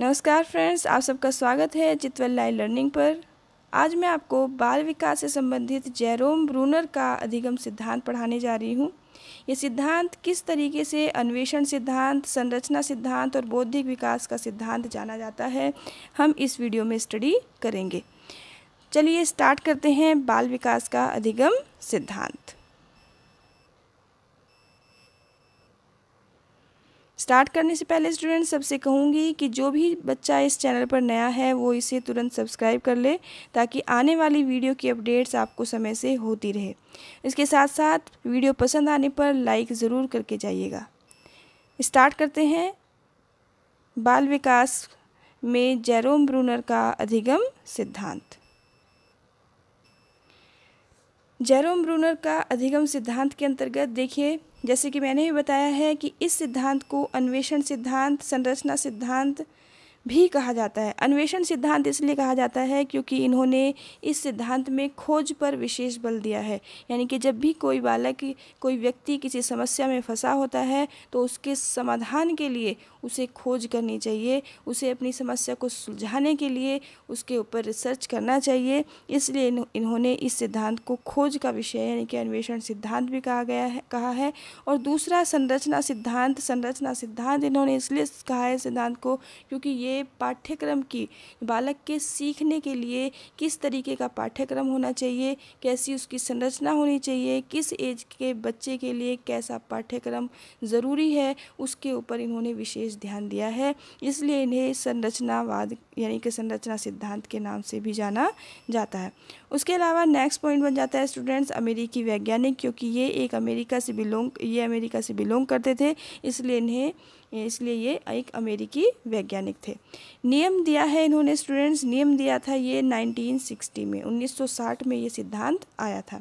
नमस्कार फ्रेंड्स आप सबका स्वागत है चितवल लाई लर्निंग पर आज मैं आपको बाल विकास से संबंधित जेरोम ब्रूनर का अधिगम सिद्धांत पढ़ाने जा रही हूँ ये सिद्धांत किस तरीके से अन्वेषण सिद्धांत संरचना सिद्धांत और बौद्धिक विकास का सिद्धांत जाना जाता है हम इस वीडियो में स्टडी करेंगे चलिए स्टार्ट करते हैं बाल विकास का अधिगम सिद्धांत स्टार्ट करने से पहले स्टूडेंट सबसे कहूँगी कि जो भी बच्चा इस चैनल पर नया है वो इसे तुरंत सब्सक्राइब कर ले ताकि आने वाली वीडियो की अपडेट्स आपको समय से होती रहे इसके साथ साथ वीडियो पसंद आने पर लाइक ज़रूर करके जाइएगा स्टार्ट करते हैं बाल विकास में जेरोम ब्रूनर का अधिगम सिद्धांत जेरोम ब्रूनर का अधिगम सिद्धांत के अंतर्गत देखिए जैसे कि मैंने भी बताया है कि इस सिद्धांत को अन्वेषण सिद्धांत संरचना सिद्धांत भी कहा जाता है अन्वेषण सिद्धांत इसलिए कहा जाता है क्योंकि इन्होंने इस सिद्धांत में खोज पर विशेष बल दिया है यानी कि जब भी कोई बालक कोई व्यक्ति किसी समस्या में फंसा होता है तो उसके समाधान के लिए उसे खोज करनी चाहिए उसे अपनी समस्या को सुलझाने के लिए उसके ऊपर रिसर्च करना चाहिए इसलिए इन्होंने इस सिद्धांत को खोज का विषय यानी कि अन्वेषण सिद्धांत भी कहा गया है कहा है और दूसरा संरचना सिद्धांत संरचना सिद्धांत इन्होंने इसलिए कहा है सिद्धांत को क्योंकि ये पाठ्यक्रम की बालक के सीखने के लिए किस तरीके का पाठ्यक्रम होना चाहिए कैसी उसकी संरचना होनी चाहिए किस एज के बच्चे के लिए कैसा पाठ्यक्रम ज़रूरी है उसके ऊपर इन्होंने विशेष ध्यान दिया है इसलिए इन्हें संरचनावाद यानी कि संरचना सिद्धांत के नाम से भी जाना जाता है उसके अलावा नेक्स्ट पॉइंट बन जाता है स्टूडेंट्स अमेरिकी वैज्ञानिक क्योंकि ये एक अमेरिका से बिलोंग ये अमेरिका से बिलोंग करते थे इसलिए इन्हें इसलिए ये एक अमेरिकी वैज्ञानिक थे नियम दिया है इन्होंने स्टूडेंट्स नियम दिया था ये 1960 में 1960 में ये सिद्धांत आया था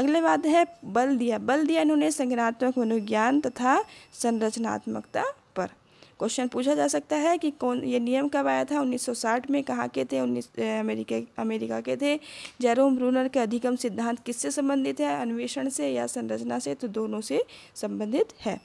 अगले बात है बल दिया बल दिया इन्होंने संगनात्मक मनोविज्ञान तथा संरचनात्मकता पर क्वेश्चन पूछा जा सकता है कि कौन ये नियम कब आया था 1960 में कहाँ के थे उन्नीस अमेरिका अमेरिका के थे जेरोम ब्रूनर के अधिकम सिद्धांत किससे संबंधित है अन्वेषण से या संरचना से तो दोनों से संबंधित है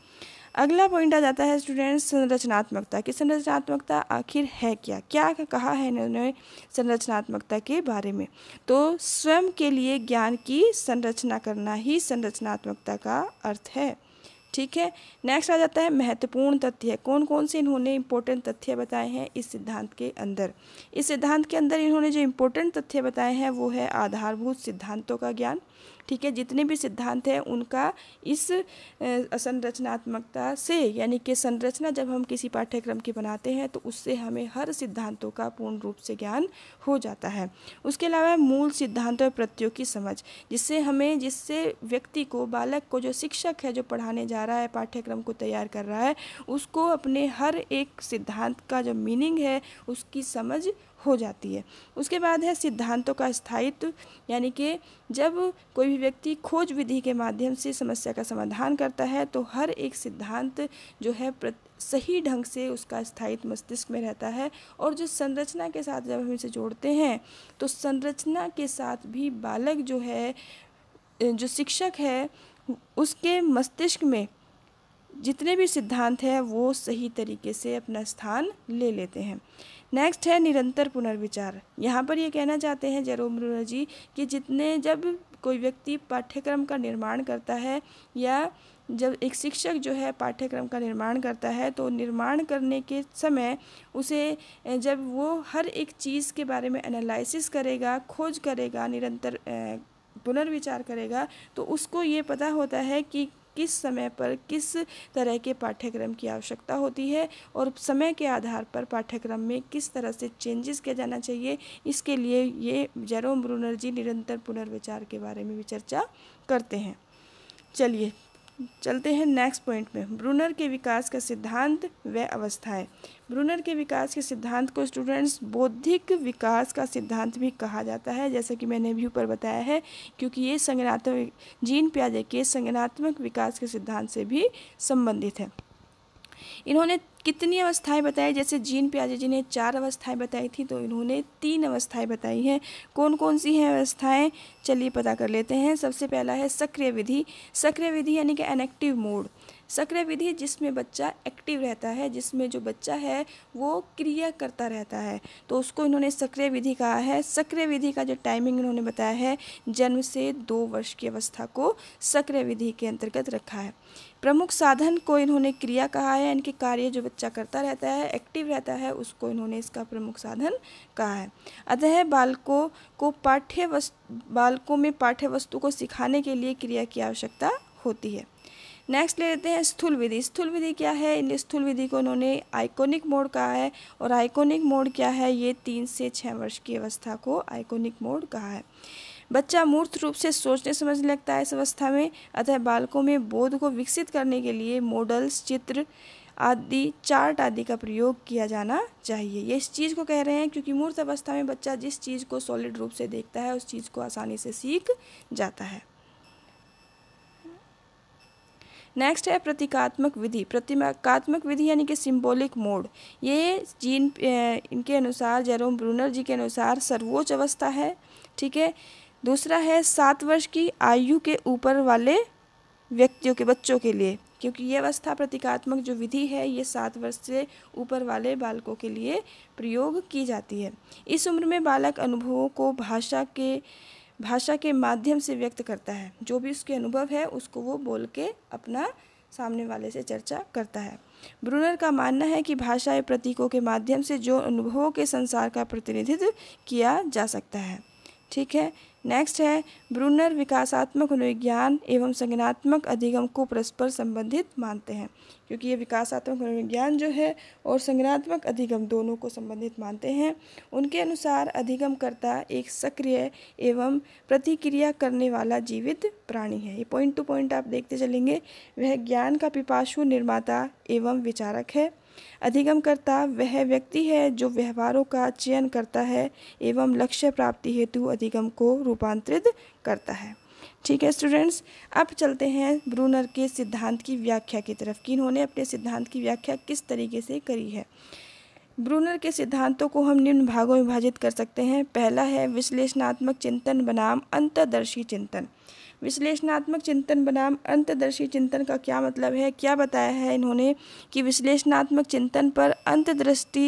अगला पॉइंट आ जाता है स्टूडेंट्स संरचनात्मकता की संरचनात्मकता आखिर है क्या क्या कहा है इन्होंने संरचनात्मकता के बारे में तो स्वयं के लिए ज्ञान की संरचना करना ही संरचनात्मकता का अर्थ है ठीक है नेक्स्ट आ जाता है महत्वपूर्ण तथ्य कौन कौन से इन्होंने इम्पोर्टेंट तथ्य बताए हैं इस सिद्धांत के अंदर इस सिद्धांत के अंदर इन्होंने जो इम्पोर्टेंट तथ्य बताए हैं वो है आधारभूत सिद्धांतों का ज्ञान ठीक है जितने भी सिद्धांत हैं उनका इस संरचनात्मकता से यानी कि संरचना जब हम किसी पाठ्यक्रम की बनाते हैं तो उससे हमें हर सिद्धांतों का पूर्ण रूप से ज्ञान हो जाता है उसके अलावा मूल सिद्धांत और प्रत्ययों की समझ जिससे हमें जिससे व्यक्ति को बालक को जो शिक्षक है जो पढ़ाने जा रहा है पाठ्यक्रम को तैयार कर रहा है उसको अपने हर एक सिद्धांत का जो मीनिंग है उसकी समझ हो जाती है उसके बाद है सिद्धांतों का स्थायित्व यानी कि जब कोई भी व्यक्ति खोज विधि के माध्यम से समस्या का समाधान करता है तो हर एक सिद्धांत जो है सही ढंग से उसका स्थायित्व मस्तिष्क में रहता है और जो संरचना के साथ जब हम इसे जोड़ते हैं तो संरचना के साथ भी बालक जो है जो शिक्षक है उसके मस्तिष्क में जितने भी सिद्धांत हैं वो सही तरीके से अपना स्थान ले लेते हैं नेक्स्ट है निरंतर पुनर्विचार यहाँ पर ये कहना चाहते हैं जेरोम जी कि जितने जब कोई व्यक्ति पाठ्यक्रम का निर्माण करता है या जब एक शिक्षक जो है पाठ्यक्रम का निर्माण करता है तो निर्माण करने के समय उसे जब वो हर एक चीज़ के बारे में एनालिसिस करेगा खोज करेगा निरंतर पुनर्विचार करेगा तो उसको ये पता होता है कि किस समय पर किस तरह के पाठ्यक्रम की आवश्यकता होती है और समय के आधार पर पाठ्यक्रम में किस तरह से चेंजेस किया जाना चाहिए इसके लिए ये जेरोम ब्रूनर जी निरंतर पुनर्विचार के बारे में भी चर्चा करते हैं चलिए चलते हैं नेक्स्ट पॉइंट में ब्रूनर के विकास का सिद्धांत व अवस्थाएं ब्रूनर के विकास के सिद्धांत को स्टूडेंट्स बौद्धिक विकास का सिद्धांत भी कहा जाता है जैसा कि मैंने भी ऊपर बताया है क्योंकि ये संगनात्मक जीन प्याजे के संगनात्मक विकास के सिद्धांत से भी संबंधित है इन्होंने कितनी अवस्थाएं बताई जैसे जीन जी ने चार अवस्थाएं बताई थी तो इन्होंने तीन अवस्थाएं बताई हैं कौन कौन सी हैं अवस्थाएं चलिए पता कर लेते हैं सबसे पहला है सक्रिय विधि सक्रिय विधि यानी कि एनेक्टिव मोड सक्रिय विधि जिसमें बच्चा एक्टिव रहता है जिसमें जो बच्चा है वो क्रिया करता रहता है तो उसको इन्होंने सक्रिय विधि कहा है सक्रिय विधि का जो टाइमिंग इन्होंने बताया है जन्म से दो वर्ष की अवस्था को सक्रिय विधि के अंतर्गत रखा है प्रमुख साधन को इन्होंने क्रिया कहा है इनके कार्य जो बच्चा करता रहता है एक्टिव रहता है उसको इन्होंने इसका प्रमुख साधन कहा है अतः बालकों को पाठ्य वस्तु बालकों में पाठ्य वस्तु को सिखाने के लिए क्रिया की आवश्यकता होती है नेक्स्ट ले लेते हैं स्थूल विधि स्थूल विधि क्या है इन स्थूल विधि को उन्होंने आइकोनिक मोड कहा है और आइकोनिक मोड क्या है ये तीन से छः वर्ष की अवस्था को आइकोनिक मोड कहा है बच्चा मूर्त रूप से सोचने समझने लगता है इस अवस्था में अतः बालकों में बोध को विकसित करने के लिए मॉडल्स चित्र आदि चार्ट आदि का प्रयोग किया जाना चाहिए ये इस चीज़ को कह रहे हैं क्योंकि मूर्त अवस्था में बच्चा जिस चीज़ को सॉलिड रूप से देखता है उस चीज़ को आसानी से सीख जाता है नेक्स्ट है प्रतीकात्मक विधि प्रतीकात्मक विधि यानी कि सिम्बोलिक मोड ये जीन इनके अनुसार जेरोम ब्रूनर जी के अनुसार सर्वोच्च अवस्था है ठीक है दूसरा है सात वर्ष की आयु के ऊपर वाले व्यक्तियों के बच्चों के लिए क्योंकि ये अवस्था प्रतीकात्मक जो विधि है ये सात वर्ष से ऊपर वाले बालकों के लिए प्रयोग की जाती है इस उम्र में बालक अनुभवों को भाषा के भाषा के माध्यम से व्यक्त करता है जो भी उसके अनुभव है उसको वो बोल के अपना सामने वाले से चर्चा करता है ब्रूनर का मानना है कि भाषाएं प्रतीकों के माध्यम से जो अनुभवों के संसार का प्रतिनिधित्व किया जा सकता है ठीक है नेक्स्ट है ब्रूनर विकासात्मक मनोविज्ञान एवं संगनात्मक अधिगम को परस्पर संबंधित मानते हैं क्योंकि ये विकासात्मक मनोविज्ञान जो है और संगनात्मक अधिगम दोनों को संबंधित मानते हैं उनके अनुसार अधिगमकर्ता एक सक्रिय एवं प्रतिक्रिया करने वाला जीवित प्राणी है ये पॉइंट टू पॉइंट आप देखते चलेंगे वह ज्ञान का पिपाशु निर्माता एवं विचारक है अधिगमकर्ता वह व्यक्ति है जो व्यवहारों का चयन करता है एवं लक्ष्य प्राप्ति हेतु अधिगम को रूपांतरित करता है ठीक है स्टूडेंट्स अब चलते हैं ब्रूनर के सिद्धांत की व्याख्या की तरफ कि इन्होंने अपने सिद्धांत की व्याख्या किस तरीके से करी है ब्रूनर के सिद्धांतों को हम निम्न भागों में विभाजित कर सकते हैं पहला है विश्लेषणात्मक चिंतन बनाम अंतर्दर्शी चिंतन विश्लेषणात्मक चिंतन बनाम अंतदर्शी चिंतन का क्या मतलब है क्या बताया है इन्होंने कि विश्लेषणात्मक चिंतन पर अंतदृष्टि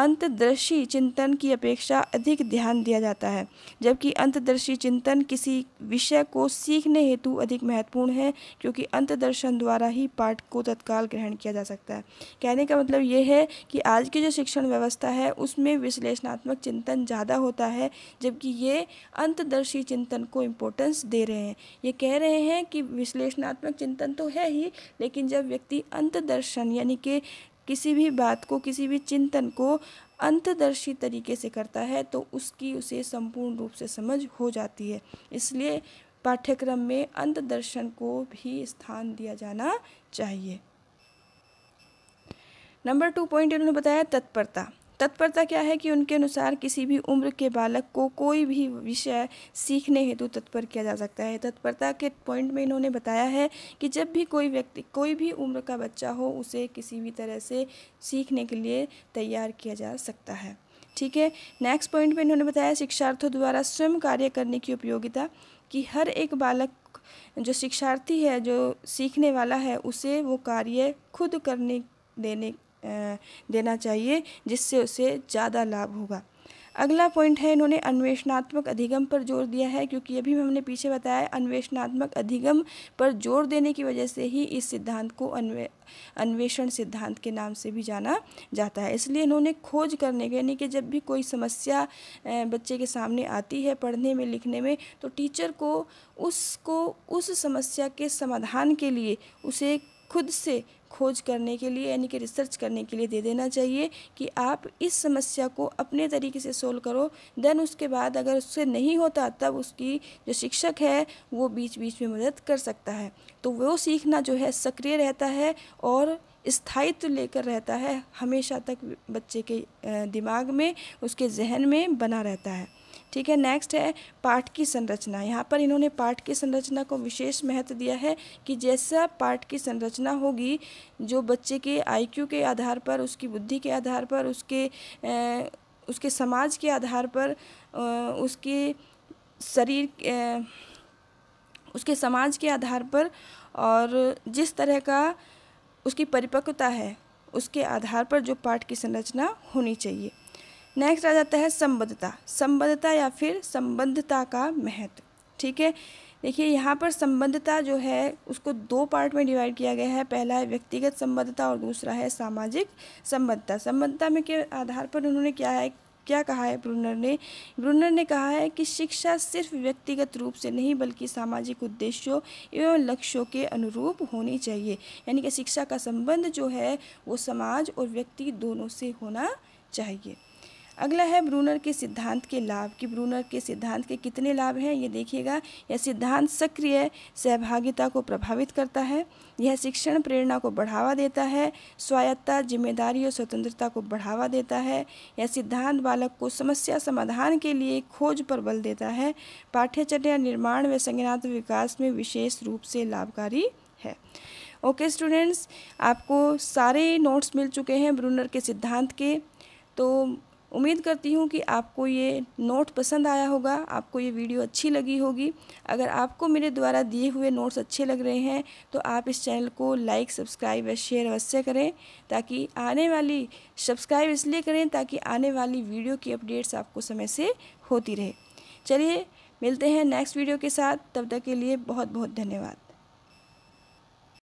अंतदर्शी चिंतन की अपेक्षा अधिक ध्यान दिया जाता है जबकि अंतदर्शी चिंतन किसी विषय को सीखने हेतु अधिक महत्वपूर्ण है क्योंकि अंतदर्शन द्वारा ही पाठ को तत्काल ग्रहण किया जा सकता है कहने का मतलब ये है कि आज की जो शिक्षण व्यवस्था है उसमें विश्लेषणात्मक चिंतन ज़्यादा होता है जबकि ये अंतदर्शी चिंतन को इम्पोर्टेंस दे रहे हैं ये कह रहे हैं कि विश्लेषणात्मक चिंतन तो है ही लेकिन जब व्यक्ति अंतदर्शन यानी कि किसी भी बात को किसी भी चिंतन को अंतदर्शी तरीके से करता है तो उसकी उसे संपूर्ण रूप से समझ हो जाती है इसलिए पाठ्यक्रम में अंतदर्शन को भी स्थान दिया जाना चाहिए नंबर टू पॉइंट इन्होंने बताया तत्परता तत्परता क्या है कि उनके अनुसार किसी भी उम्र के बालक को कोई भी विषय सीखने हेतु तत्पर किया जा सकता है तत्परता के पॉइंट में इन्होंने बताया है कि जब भी कोई व्यक्ति कोई भी उम्र का बच्चा हो उसे किसी भी तरह से सीखने के लिए तैयार किया जा सकता है ठीक है नेक्स्ट पॉइंट में इन्होंने बताया शिक्षार्थों द्वारा स्वयं कार्य करने की उपयोगिता कि हर एक बालक जो शिक्षार्थी है जो सीखने वाला है उसे वो कार्य खुद करने देने देना चाहिए जिससे उसे ज़्यादा लाभ होगा अगला पॉइंट है इन्होंने अन्वेषणात्मक अधिगम पर जोर दिया है क्योंकि अभी हमने पीछे बताया अन्वेषणात्मक अधिगम पर जोर देने की वजह से ही इस सिद्धांत को अन्वे अन्वेषण सिद्धांत के नाम से भी जाना जाता है इसलिए इन्होंने खोज करने यानी कि जब भी कोई समस्या बच्चे के सामने आती है पढ़ने में लिखने में तो टीचर को उसको उस समस्या के समाधान के लिए उसे खुद से खोज करने के लिए यानी कि रिसर्च करने के लिए दे देना चाहिए कि आप इस समस्या को अपने तरीके से सोल्व करो देन उसके बाद अगर उससे नहीं होता तब उसकी जो शिक्षक है वो बीच बीच में मदद कर सकता है तो वो सीखना जो है सक्रिय रहता है और स्थायित्व लेकर रहता है हमेशा तक बच्चे के दिमाग में उसके जहन में बना रहता है ठीक है नेक्स्ट है पाठ की संरचना यहाँ पर इन्होंने पाठ की संरचना को विशेष महत्व दिया है कि जैसा पाठ की संरचना होगी जो बच्चे के आईक्यू के आधार पर उसकी बुद्धि के आधार पर उसके उसके समाज के आधार पर उसके शरीर उसके समाज के आधार पर और जिस तरह का उसकी परिपक्वता है उसके आधार पर जो पाठ की संरचना होनी चाहिए नेक्स्ट आ जाता है संबद्धता संबद्धता या फिर संबद्धता का महत्व ठीक है देखिए यहाँ पर संबद्धता जो है उसको दो पार्ट में डिवाइड किया गया है पहला है व्यक्तिगत संबद्धता और दूसरा है सामाजिक संबद्धता संबद्धता में के आधार पर उन्होंने क्या है क्या कहा है ब्रूनर ने ब्रूनर ने कहा है कि शिक्षा सिर्फ व्यक्तिगत रूप से नहीं बल्कि सामाजिक उद्देश्यों एवं लक्ष्यों के अनुरूप होनी चाहिए यानी कि शिक्षा का संबंध जो है वो समाज और व्यक्ति दोनों से होना चाहिए अगला है ब्रूनर के सिद्धांत के लाभ कि ब्रूनर के सिद्धांत के कितने लाभ हैं ये देखिएगा यह सिद्धांत सक्रिय सहभागिता को प्रभावित करता है यह शिक्षण प्रेरणा को बढ़ावा देता है स्वायत्ता जिम्मेदारी और स्वतंत्रता को बढ़ावा देता है यह सिद्धांत बालक को समस्या समाधान के लिए खोज पर बल देता है पाठ्यचर्या निर्माण व संज्ञानात्मक विकास में विशेष रूप से लाभकारी है ओके okay, स्टूडेंट्स आपको सारे नोट्स मिल चुके हैं ब्रूनर के सिद्धांत के तो उम्मीद करती हूँ कि आपको ये नोट पसंद आया होगा आपको ये वीडियो अच्छी लगी होगी अगर आपको मेरे द्वारा दिए हुए नोट्स अच्छे लग रहे हैं तो आप इस चैनल को लाइक सब्सक्राइब और शेयर अवश्य करें ताकि आने वाली सब्सक्राइब इसलिए करें ताकि आने वाली वीडियो की अपडेट्स आपको समय से होती रहे चलिए मिलते हैं नेक्स्ट वीडियो के साथ तब तक के लिए बहुत बहुत धन्यवाद